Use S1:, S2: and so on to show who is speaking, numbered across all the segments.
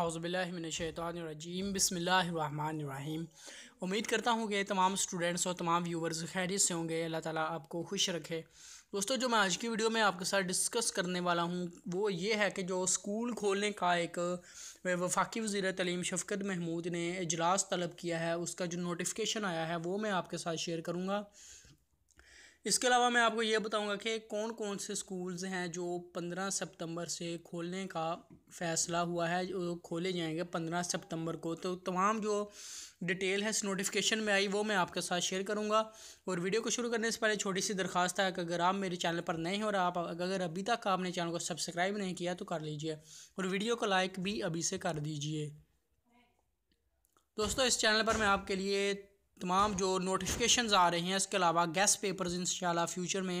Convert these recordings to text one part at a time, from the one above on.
S1: आउज़बिल्लिनशैतरजीम बसमीम उम्मीद करता हूँ कि तमाम स्टूडेंट्स और तमाम व्यूवर्स खैरियत से होंगे अल्लाह ताला आपको खुश रखे दोस्तों जो मैं आज की वीडियो में आपके साथ डिस्कस करने वाला हूँ वो ये है कि जो स्कूल खोलने का एक वफाकी वजीर तलीम शफकत महमूद ने अजलास तलब किया है उसका जो नोटिफिकेशन आया है वो मैं आपके साथ शेयर करूँगा इसके अलावा मैं आपको ये बताऊंगा कि कौन कौन से स्कूल्स हैं जो 15 सितंबर से खोलने का फ़ैसला हुआ है जो खोले जाएंगे 15 सितंबर को तो तमाम जो डिटेल है इस नोटिफिकेशन में आई वो मैं आपके साथ शेयर करूंगा और वीडियो को शुरू करने से पहले छोटी सी दरखास्त है कि अगर आप मेरे चैनल पर नए हैं और आप अगर अभी तक आपने चैनल को सब्सक्राइब नहीं किया तो कर लीजिए और वीडियो को लाइक भी अभी से कर दीजिए दोस्तों इस चैनल पर मैं आपके लिए तमाम जो नोटिफिकेशन आ रहे हैं इसके अलावा गैस पेपर्स इन फ्यूचर में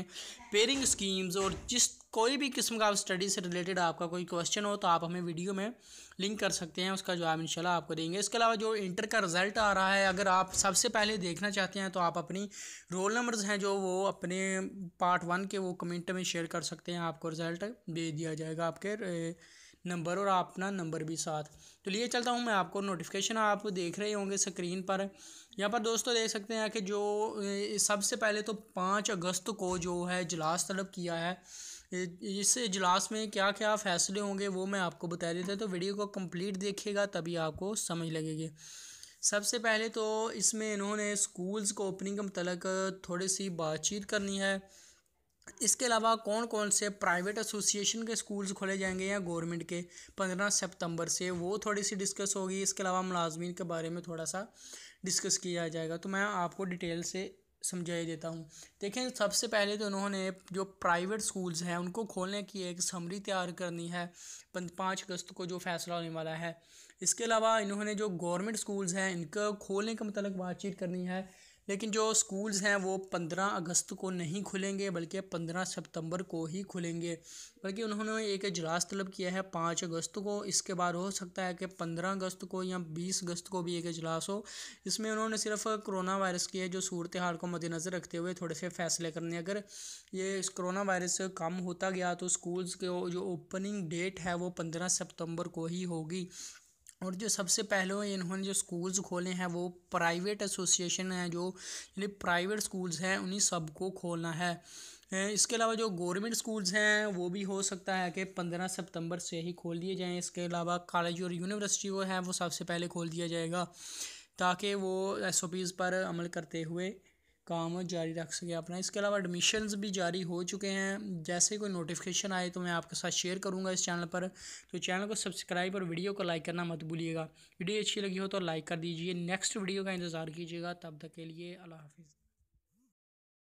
S1: पेयरिंग स्कीम्स और जिस कोई भी किस्म का स्टडी से रिलेटेड आपका कोई क्वेश्चन हो तो आप हमें वीडियो में लिंक कर सकते हैं उसका जवाब इंशाल्लाह आपको देंगे इसके अलावा जो इंटर का रिज़ल्ट आ रहा है अगर आप सबसे पहले देखना चाहते हैं तो आप अपनी रोल नंबर्स हैं जो वो अपने पार्ट वन के वो कमेंट में शेयर कर सकते हैं आपको रिज़ल्ट दे दिया जाएगा आपके नंबर और अपना नंबर भी साथ तो लिए चलता हूँ मैं आपको नोटिफिकेशन आप देख रहे होंगे स्क्रीन पर यहाँ पर दोस्तों देख सकते हैं कि जो सबसे पहले तो पाँच अगस्त को जो है इजलास तलब किया है इस इजलास में क्या क्या फ़ैसले होंगे वो मैं आपको बता देता तो वीडियो को कम्प्लीट देखिएगा तभी आपको समझ लगेगी सबसे पहले तो इसमें इन्होंने स्कूल्स को ओपनिंग के मतलब थोड़ी सी बातचीत करनी है इसके अलावा कौन कौन से प्राइवेट एसोसिएशन के स्कूल्स खोले जाएंगे या गवर्नमेंट के पंद्रह सितंबर से वो थोड़ी सी डिस्कस होगी इसके अलावा मुलाजमीन के बारे में थोड़ा सा डिस्कस किया जाएगा तो मैं आपको डिटेल से समझाई देता हूँ देखें सबसे पहले तो उन्होंने जो प्राइवेट स्कूल्स हैं उनको खोलने की एक समरी तैयार करनी है पाँच अगस्त को जो फैसला होने वाला है इसके अलावा इन्होंने जो गवर्नमेंट स्कूल्स हैं इनका खोलने के मतलब बातचीत करनी है लेकिन जो स्कूल्स हैं वो पंद्रह अगस्त को नहीं खुलेंगे बल्कि पंद्रह सितंबर को ही खुलेंगे बल्कि उन्होंने एक इजलास तलब किया है पाँच अगस्त को इसके बाद हो सकता है कि पंद्रह अगस्त को या बीस अगस्त को भी एक इजलास हो इसमें उन्होंने सिर्फ कोरोना वायरस की जो सूरत हाल को मद्देनज़र रखते हुए थोड़े से फैसले करने अगर ये कोरोना वायरस कम होता गया तो स्कूल्स के जो ओपनिंग डेट है वो पंद्रह सितंबर को ही होगी और जो सबसे पहले इन्होंने जो स्कूल्स खोले हैं वो प्राइवेट एसोसिएशन है जो यानी प्राइवेट स्कूल्स हैं उन्हीं सबको खोलना है इसके अलावा जो गवर्नमेंट स्कूल्स हैं वो भी हो सकता है कि पंद्रह सितंबर से ही खोल दिए जाएं इसके अलावा कॉलेज और यूनिवर्सिटी वो है वो सबसे पहले खोल दिया जाएगा ताकि वो एस पर अमल करते हुए काम जारी रख सके अपना इसके अलावा एडमिशन भी जारी हो चुके हैं जैसे कोई नोटिफिकेशन आए तो मैं आपके साथ शेयर करूँगा इस चैनल पर तो चैनल को सब्सक्राइब और वीडियो को लाइक करना मत भूलिएगा वीडियो अच्छी लगी हो तो लाइक कर दीजिए नेक्स्ट वीडियो का इंतज़ार कीजिएगा तब तक के लिए अल्लाह हाफिज़